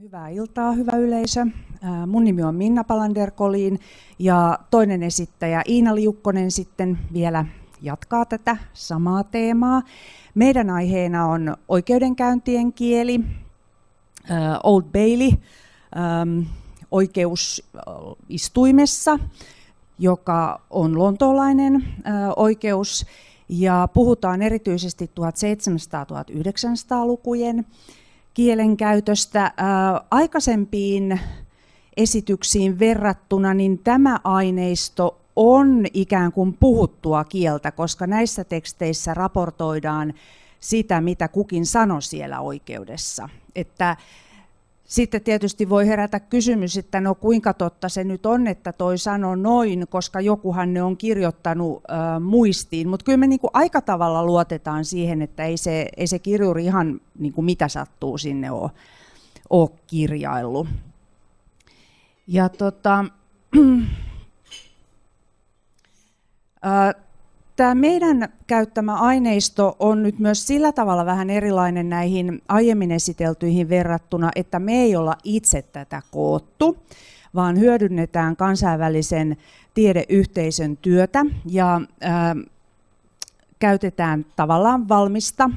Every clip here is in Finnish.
Hyvää iltaa, hyvä yleisö. Mun nimi on Minna Palander-Kolin ja toinen esittäjä Iina Liukkonen sitten vielä jatkaa tätä samaa teemaa. Meidän aiheena on oikeudenkäyntien kieli, Old Bailey, oikeusistuimessa, joka on lontoolainen oikeus, ja puhutaan erityisesti 1700-1900-lukujen kielenkäytöstä. Äh, aikaisempiin esityksiin verrattuna niin tämä aineisto on ikään kuin puhuttua kieltä, koska näissä teksteissä raportoidaan sitä, mitä kukin sanoi siellä oikeudessa. Että sitten tietysti voi herätä kysymys, että no kuinka totta se nyt on, että toi sanoo noin, koska jokuhan ne on kirjoittanut äh, muistiin. Mutta kyllä me niinku aika tavalla luotetaan siihen, että ei se, ei se kirjuri ihan niinku mitä sattuu sinne ole, kirjaillut. Ja tota, Tämä meidän käyttämä aineisto on nyt myös sillä tavalla vähän erilainen näihin aiemmin esiteltyihin verrattuna, että me ei olla itse tätä koottu, vaan hyödynnetään kansainvälisen tiedeyhteisön työtä ja äh, käytetään tavallaan valmista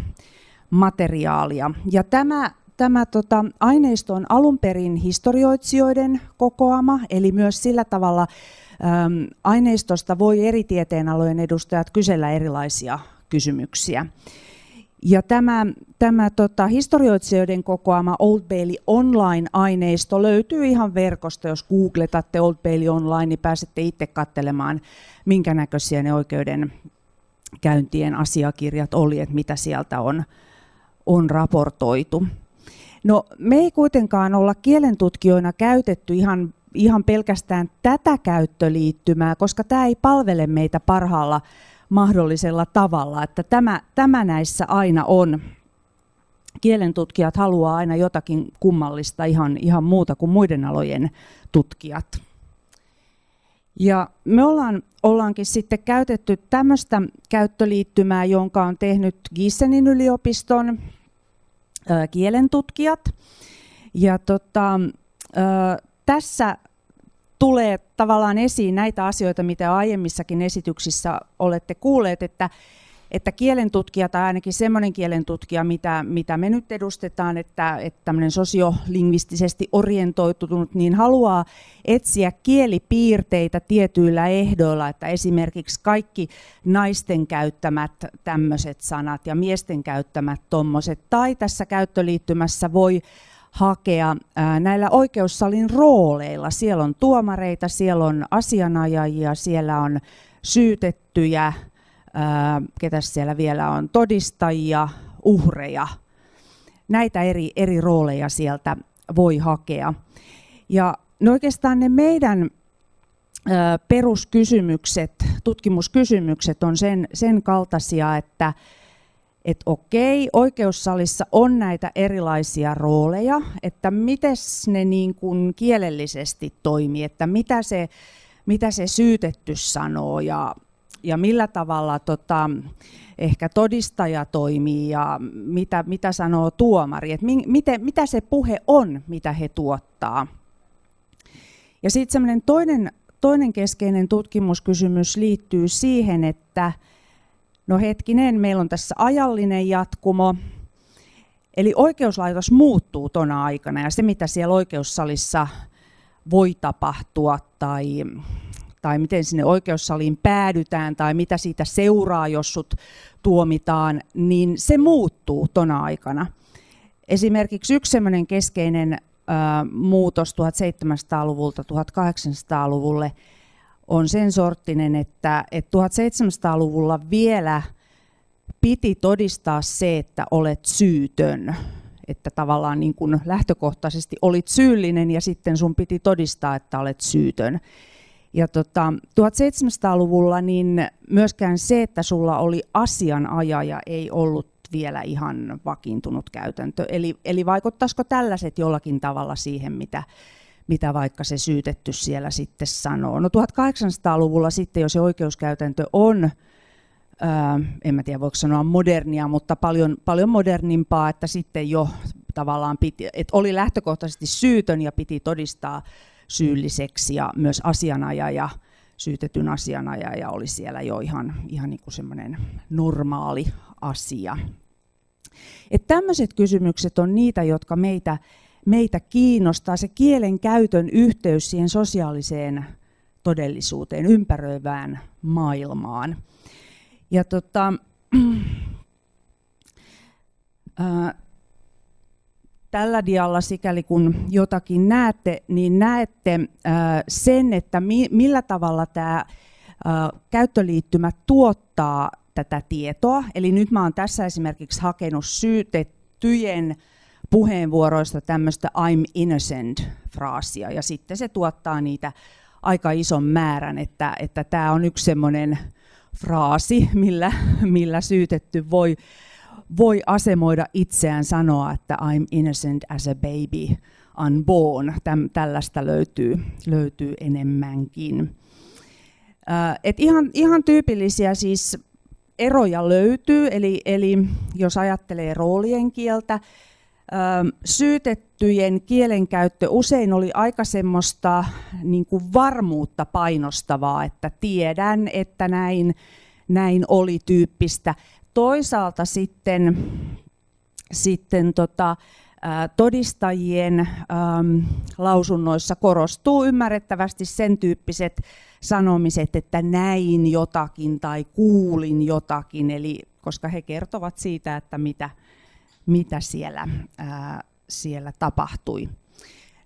materiaalia. Ja tämä tämä tota, aineisto on alun perin historioitsijoiden kokoama, eli myös sillä tavalla äm, aineistosta voi eri tieteenalojen edustajat kysellä erilaisia kysymyksiä. Ja tämä, tämä tota, historioitsijoiden kokoama Old Bailey Online-aineisto löytyy ihan verkosta. Jos googletatte Old Bailey Online, niin pääsette itse katselemaan, minkä näköisiä ne oikeuden käyntien asiakirjat oli, että mitä sieltä on, on raportoitu. No me ei kuitenkaan olla kielentutkijoina käytetty ihan ihan pelkästään tätä käyttöliittymää, koska tämä ei palvele meitä parhaalla mahdollisella tavalla. Että tämä, tämä näissä aina on. Kielentutkijat haluaa aina jotakin kummallista, ihan, ihan muuta kuin muiden alojen tutkijat. Ja me ollaan, ollaankin sitten käytetty tämmöistä käyttöliittymää, jonka on tehnyt Gissenin yliopiston kielentutkijat. Ja tota, tässä tulee tavallaan esiin näitä asioita, mitä aiemmissakin esityksissä olette kuulleet, että että kielentutkija tai ainakin semmoinen kielentutkija, mitä, mitä me nyt edustetaan, että, että tämmöinen sosiolingvistisesti orientoitunut, niin haluaa etsiä kielipiirteitä tietyillä ehdoilla, että esimerkiksi kaikki naisten käyttämät tämmöiset sanat ja miesten käyttämät tuommoiset, tai tässä käyttöliittymässä voi hakea näillä oikeussalin rooleilla. Siellä on tuomareita, siellä on asianajajia, siellä on syytettyjä, ketä siellä vielä on, todistajia, uhreja. Näitä eri, eri rooleja sieltä voi hakea. Ja no oikeastaan ne meidän peruskysymykset, tutkimuskysymykset on sen, sen kaltaisia, että et okei, oikeussalissa on näitä erilaisia rooleja, että miten ne niin kuin kielellisesti toimii, että mitä se, mitä se syytetty sanoo ja ja millä tavalla tota, ehkä todistaja toimii ja mitä, mitä sanoo tuomari, että mi, miten, mitä se puhe on, mitä he tuottaa. Ja sitten semmoinen toinen, toinen keskeinen tutkimuskysymys liittyy siihen, että no hetkinen, meillä on tässä ajallinen jatkumo, eli oikeuslaitos muuttuu tona aikana ja se, mitä siellä oikeussalissa voi tapahtua tai tai miten sinne oikeussaliin päädytään tai mitä siitä seuraa, jos sut tuomitaan, niin se muuttuu tona aikana. Esimerkiksi yksi keskeinen muutos 1700-luvulta 1800-luvulle on sen sorttinen, että, et 1700-luvulla vielä piti todistaa se, että olet syytön. Että tavallaan niin kuin lähtökohtaisesti olit syyllinen ja sitten sun piti todistaa, että olet syytön. Ja tota, 1700-luvulla niin myöskään se, että sulla oli asianajaja, ei ollut vielä ihan vakiintunut käytäntö. Eli, eli vaikuttaisiko tällaiset jollakin tavalla siihen, mitä, mitä vaikka se syytetty siellä sitten sanoo. No 1800-luvulla sitten, jos se oikeuskäytäntö on, ää, en mä tiedä voiko sanoa modernia, mutta paljon, paljon modernimpaa, että sitten jo tavallaan piti, että oli lähtökohtaisesti syytön ja piti todistaa syylliseksi ja myös asianajaja, syytetyn asianajaja oli siellä jo ihan, ihan niin kuin semmoinen normaali asia. Et tämmöiset kysymykset on niitä, jotka meitä, meitä kiinnostaa, se kielen käytön yhteys siihen sosiaaliseen todellisuuteen, ympäröivään maailmaan. Ja tota, tällä dialla, sikäli kun jotakin näette, niin näette äh, sen, että millä tavalla tämä äh, käyttöliittymä tuottaa tätä tietoa. Eli nyt mä olen tässä esimerkiksi hakenut syytettyjen puheenvuoroista tämmöistä I'm innocent-fraasia, ja sitten se tuottaa niitä aika ison määrän, että että tämä on yksi semmoinen fraasi, millä, millä syytetty voi voi asemoida itseään sanoa, että I'm innocent as a baby, unborn. Täm, tällaista löytyy, löytyy enemmänkin. Äh, et ihan, ihan tyypillisiä siis eroja löytyy, eli, eli jos ajattelee roolien kieltä, syytettyjen kielenkäyttö usein oli aika semmoista niin kuin varmuutta painostavaa, että tiedän, että näin, näin oli tyyppistä. Toisaalta sitten, sitten tota, todistajien ähm, lausunnoissa korostuu ymmärrettävästi sen tyyppiset sanomiset, että näin jotakin tai kuulin jotakin, eli koska he kertovat siitä, että mitä, mitä siellä, äh, siellä tapahtui.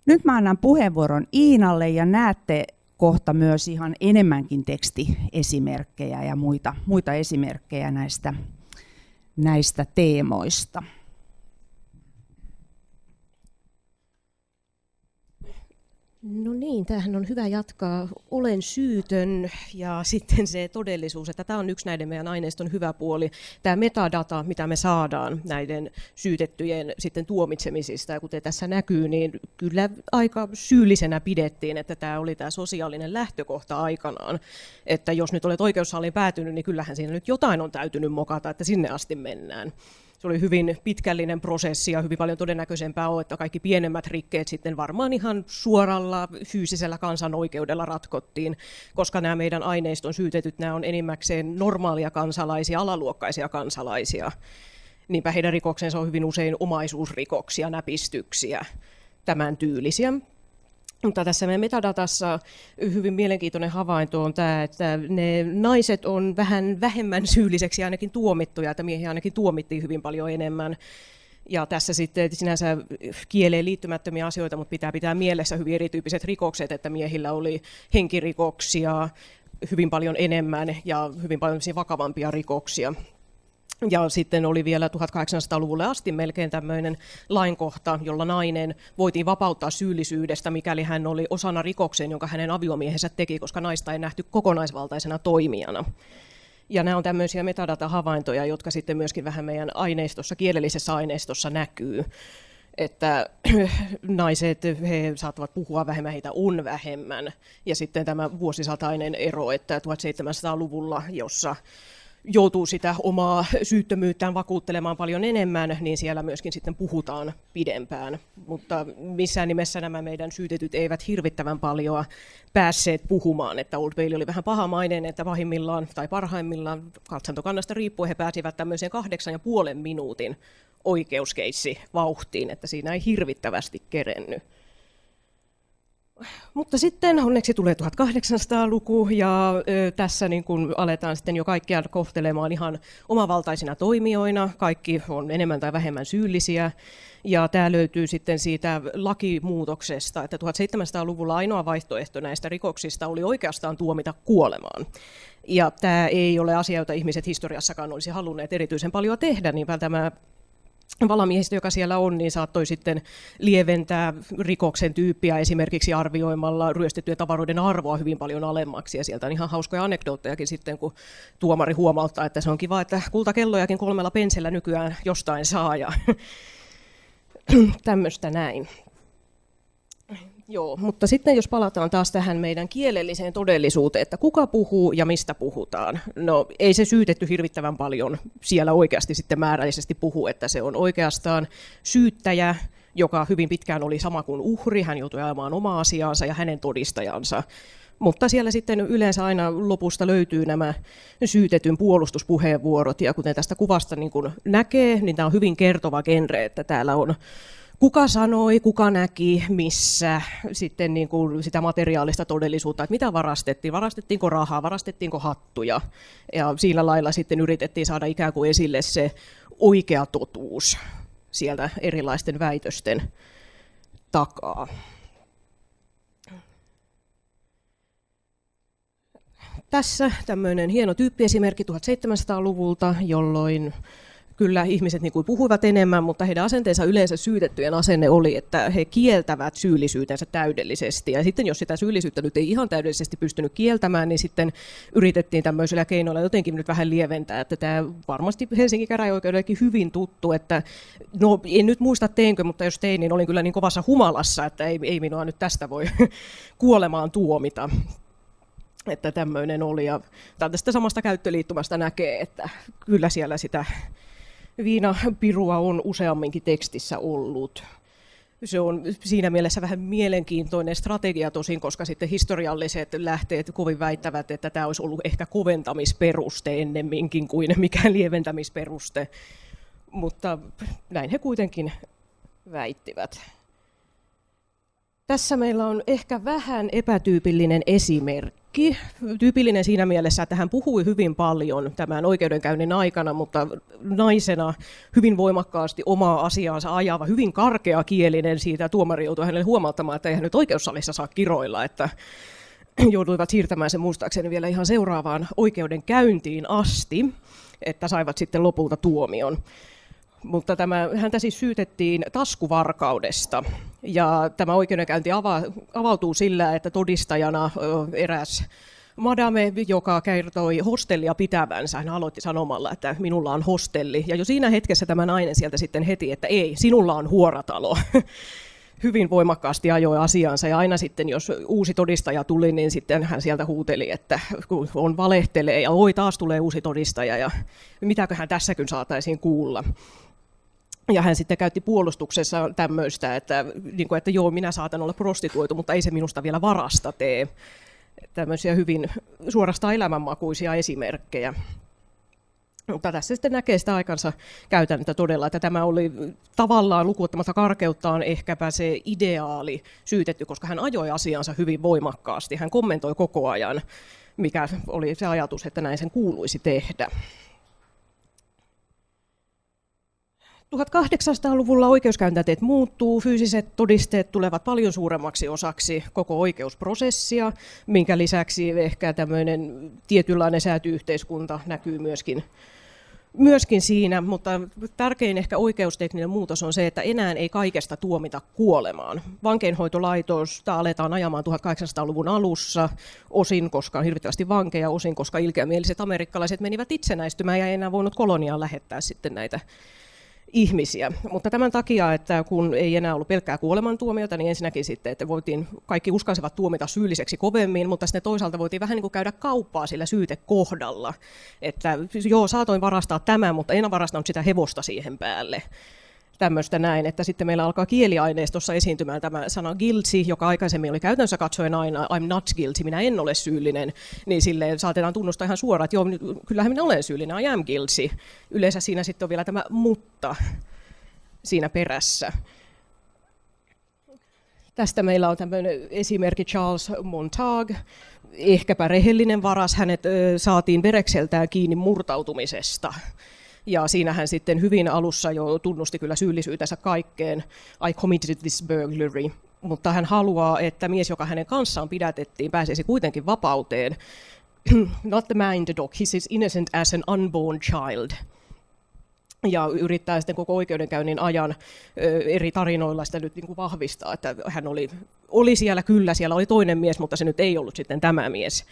Nyt mä annan puheenvuoron Iinalle ja näette kohta myös ihan enemmänkin tekstiesimerkkejä ja muita, muita esimerkkejä näistä näistä teemoista. No niin, tämähän on hyvä jatkaa. Olen syytön ja sitten se todellisuus, että tämä on yksi näiden meidän aineiston hyvä puoli, tämä metadata, mitä me saadaan näiden syytettyjen sitten tuomitsemisista. Ja kuten tässä näkyy, niin kyllä aika syyllisenä pidettiin, että tämä oli tämä sosiaalinen lähtökohta aikanaan. Että jos nyt olet oikeussaaliin päätynyt, niin kyllähän siinä nyt jotain on täytynyt mokata, että sinne asti mennään se oli hyvin pitkällinen prosessi ja hyvin paljon todennäköisempää on, että kaikki pienemmät rikkeet sitten varmaan ihan suoralla fyysisellä kansanoikeudella ratkottiin, koska nämä meidän aineiston syytetyt, nämä on enimmäkseen normaalia kansalaisia, alaluokkaisia kansalaisia. Niinpä heidän rikoksensa on hyvin usein omaisuusrikoksia, näpistyksiä, tämän tyylisiä. Mutta tässä meidän metadatassa hyvin mielenkiintoinen havainto on tämä, että ne naiset on vähän vähemmän syylliseksi ainakin tuomittuja, että miehiä ainakin tuomittiin hyvin paljon enemmän. Ja tässä sitten sinänsä kieleen liittymättömiä asioita, mutta pitää pitää mielessä hyvin erityyppiset rikokset, että miehillä oli henkirikoksia hyvin paljon enemmän ja hyvin paljon vakavampia rikoksia. Ja sitten oli vielä 1800-luvulle asti melkein tämmöinen lainkohta, jolla nainen voitiin vapauttaa syyllisyydestä, mikäli hän oli osana rikokseen, jonka hänen aviomiehensä teki, koska naista ei nähty kokonaisvaltaisena toimijana. Ja nämä on tämmöisiä metadata-havaintoja, jotka sitten myöskin vähän meidän aineistossa, kielellisessä aineistossa näkyy että naiset he saattavat puhua vähemmän, heitä on vähemmän. Ja sitten tämä vuosisatainen ero, että 1700-luvulla, jossa joutuu sitä omaa syyttömyyttään vakuuttelemaan paljon enemmän, niin siellä myöskin sitten puhutaan pidempään. Mutta missään nimessä nämä meidän syytetyt eivät hirvittävän paljon päässeet puhumaan, että Old Bailey oli vähän pahamainen, että pahimmillaan tai parhaimmillaan katsantokannasta riippuen he pääsivät tämmöiseen kahdeksan ja puolen minuutin oikeuskeissi vauhtiin, että siinä ei hirvittävästi kerennyt. Mutta sitten onneksi tulee 1800-luku ja ö, tässä niin kun aletaan sitten jo kaikkia kohtelemaan ihan omavaltaisina toimijoina. Kaikki on enemmän tai vähemmän syyllisiä. Ja tämä löytyy sitten siitä lakimuutoksesta, että 1700-luvulla ainoa vaihtoehto näistä rikoksista oli oikeastaan tuomita kuolemaan. Ja tämä ei ole asia, jota ihmiset historiassakaan olisi halunneet erityisen paljon tehdä, niin tämä valamiehistö, joka siellä on, niin saattoi sitten lieventää rikoksen tyyppiä esimerkiksi arvioimalla ryöstettyjen tavaroiden arvoa hyvin paljon alemmaksi. Ja sieltä on ihan hauskoja anekdoottejakin sitten, kun tuomari huomauttaa, että se on kiva, että kultakellojakin kolmella pensellä nykyään jostain saa ja tämmöistä näin. Joo, mutta sitten jos palataan taas tähän meidän kielelliseen todellisuuteen, että kuka puhuu ja mistä puhutaan. No ei se syytetty hirvittävän paljon siellä oikeasti sitten määrällisesti puhu, että se on oikeastaan syyttäjä, joka hyvin pitkään oli sama kuin uhri, hän joutui ajamaan omaa asiaansa ja hänen todistajansa. Mutta siellä sitten yleensä aina lopusta löytyy nämä syytetyn puolustuspuheenvuorot, ja kuten tästä kuvasta niin kun näkee, niin tämä on hyvin kertova genre, että täällä on kuka sanoi, kuka näki, missä, sitten niin kuin sitä materiaalista todellisuutta, että mitä varastettiin, varastettiinko rahaa, varastettiinko hattuja. Ja sillä lailla sitten yritettiin saada ikään kuin esille se oikea totuus sieltä erilaisten väitösten takaa. Tässä tämmöinen hieno tyyppiesimerkki 1700-luvulta, jolloin kyllä ihmiset niin kuin puhuivat enemmän, mutta heidän asenteensa yleensä syytettyjen asenne oli, että he kieltävät syyllisyytensä täydellisesti. Ja sitten jos sitä syyllisyyttä nyt ei ihan täydellisesti pystynyt kieltämään, niin sitten yritettiin tämmöisillä keinoilla jotenkin nyt vähän lieventää, että tämä varmasti Helsingin käräjäoikeudellekin hyvin tuttu, että no en nyt muista teinkö, mutta jos tein, niin olin kyllä niin kovassa humalassa, että ei, ei minua nyt tästä voi kuolemaan tuomita että tämmöinen oli. Ja tästä samasta käyttöliittymästä näkee, että kyllä siellä sitä viinapirua on useamminkin tekstissä ollut. Se on siinä mielessä vähän mielenkiintoinen strategia tosin, koska sitten historialliset lähteet kovin väittävät, että tämä olisi ollut ehkä koventamisperuste ennemminkin kuin mikään lieventämisperuste. Mutta näin he kuitenkin väittivät. Tässä meillä on ehkä vähän epätyypillinen esimerkki toki tyypillinen siinä mielessä, että hän puhui hyvin paljon tämän oikeudenkäynnin aikana, mutta naisena hyvin voimakkaasti omaa asiaansa ajava, hyvin karkea kielinen siitä tuomari joutui hänelle huomauttamaan, että ei hän nyt oikeussalissa saa kiroilla, että jouduivat siirtämään sen muistaakseni vielä ihan seuraavaan oikeudenkäyntiin asti, että saivat sitten lopulta tuomion mutta tämä, häntä siis syytettiin taskuvarkaudesta. Ja tämä oikeudenkäynti ava, avautuu sillä, että todistajana eräs madame, joka kertoi hostellia pitävänsä, hän aloitti sanomalla, että minulla on hostelli. Ja jo siinä hetkessä tämä nainen sieltä sitten heti, että ei, sinulla on huoratalo. Hyvin voimakkaasti ajoi asiansa ja aina sitten, jos uusi todistaja tuli, niin sitten hän sieltä huuteli, että kun on valehtelee ja oi taas tulee uusi todistaja ja mitäköhän tässäkin saataisiin kuulla ja hän sitten käytti puolustuksessa tämmöistä, että, niin kuin, että joo, minä saatan olla prostituoitu, mutta ei se minusta vielä varasta tee. Tämmöisiä hyvin suorastaan elämänmakuisia esimerkkejä. Mutta tässä sitten näkee sitä aikansa käytäntö todella, että tämä oli tavallaan lukuottamatta karkeuttaan ehkäpä se ideaali syytetty, koska hän ajoi asiansa hyvin voimakkaasti. Hän kommentoi koko ajan, mikä oli se ajatus, että näin sen kuuluisi tehdä. 1800-luvulla oikeuskäyntäteet muuttuu, fyysiset todisteet tulevat paljon suuremmaksi osaksi koko oikeusprosessia, minkä lisäksi ehkä tämmöinen tietynlainen säätyyhteiskunta näkyy myöskin myöskin siinä, mutta tärkein ehkä oikeustekninen muutos on se, että enää ei kaikesta tuomita kuolemaan. Vankeinhoitolaitosta aletaan ajamaan 1800-luvun alussa, osin koska on hirvittävästi vankeja, osin koska ilkeämieliset amerikkalaiset menivät itsenäistymään ja ei enää voinut koloniaan lähettää sitten näitä ihmisiä. Mutta tämän takia, että kun ei enää ollut pelkkää kuolemantuomiota, niin ensinnäkin sitten, että voitiin, kaikki uskalsivat tuomita syylliseksi kovemmin, mutta sitten toisaalta voitiin vähän niin kuin käydä kauppaa sillä syytekohdalla. Että joo, saatoin varastaa tämän, mutta en varastanut sitä hevosta siihen päälle tämmöistä näin, että sitten meillä alkaa kieliaineistossa esiintymään tämä sana guilty, joka aikaisemmin oli käytännössä katsoen aina I'm not guilty, minä en ole syyllinen, niin sille saatetaan tunnustaa ihan suoraan, että joo, kyllähän minä olen syyllinen, I am guilty. Yleensä siinä sitten on vielä tämä mutta siinä perässä. Tästä meillä on tämmöinen esimerkki Charles Montag, ehkäpä rehellinen varas, hänet saatiin verekseltään kiinni murtautumisesta. Ja siinähän sitten hyvin alussa jo tunnusti kyllä syyllisyytensä kaikkeen. I committed this burglary. Mutta hän haluaa, että mies, joka hänen kanssaan pidätettiin, pääsisi kuitenkin vapauteen. Not the man the dog, he's as innocent as an unborn child ja yrittää sitten koko oikeudenkäynnin ajan eri tarinoilla sitä nyt niin kuin vahvistaa, että hän oli, oli siellä kyllä, siellä oli toinen mies, mutta se nyt ei ollut sitten tämä mies.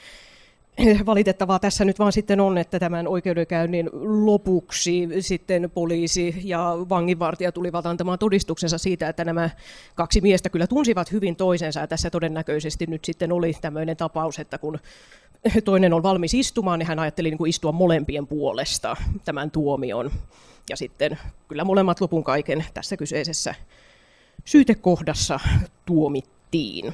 valitettavaa tässä nyt vaan sitten on, että tämän oikeudenkäynnin lopuksi sitten poliisi ja vanginvartija tulivat antamaan todistuksensa siitä, että nämä kaksi miestä kyllä tunsivat hyvin toisensa. Ja tässä todennäköisesti nyt sitten oli tämmöinen tapaus, että kun toinen on valmis istumaan, niin hän ajatteli niin kuin istua molempien puolesta tämän tuomion. Ja sitten kyllä molemmat lopun kaiken tässä kyseisessä syytekohdassa tuomittiin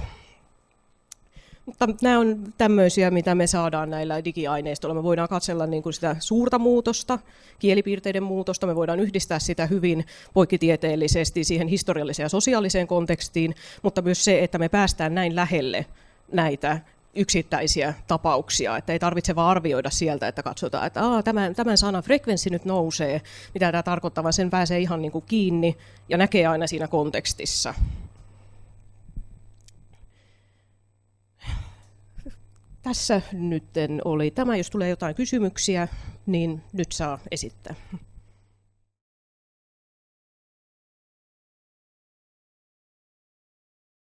nämä on tämmöisiä, mitä me saadaan näillä digiaineistoilla. Me voidaan katsella niin kuin sitä suurta muutosta, kielipiirteiden muutosta, me voidaan yhdistää sitä hyvin poikkitieteellisesti siihen historialliseen ja sosiaaliseen kontekstiin, mutta myös se, että me päästään näin lähelle näitä yksittäisiä tapauksia, että ei tarvitse vaan arvioida sieltä, että katsotaan, että Aa, tämän, tämän sanan frekvenssi nyt nousee, mitä tämä tarkoittaa, vaan sen pääsee ihan niin kuin kiinni ja näkee aina siinä kontekstissa. tässä nyt oli tämä. Jos tulee jotain kysymyksiä, niin nyt saa esittää.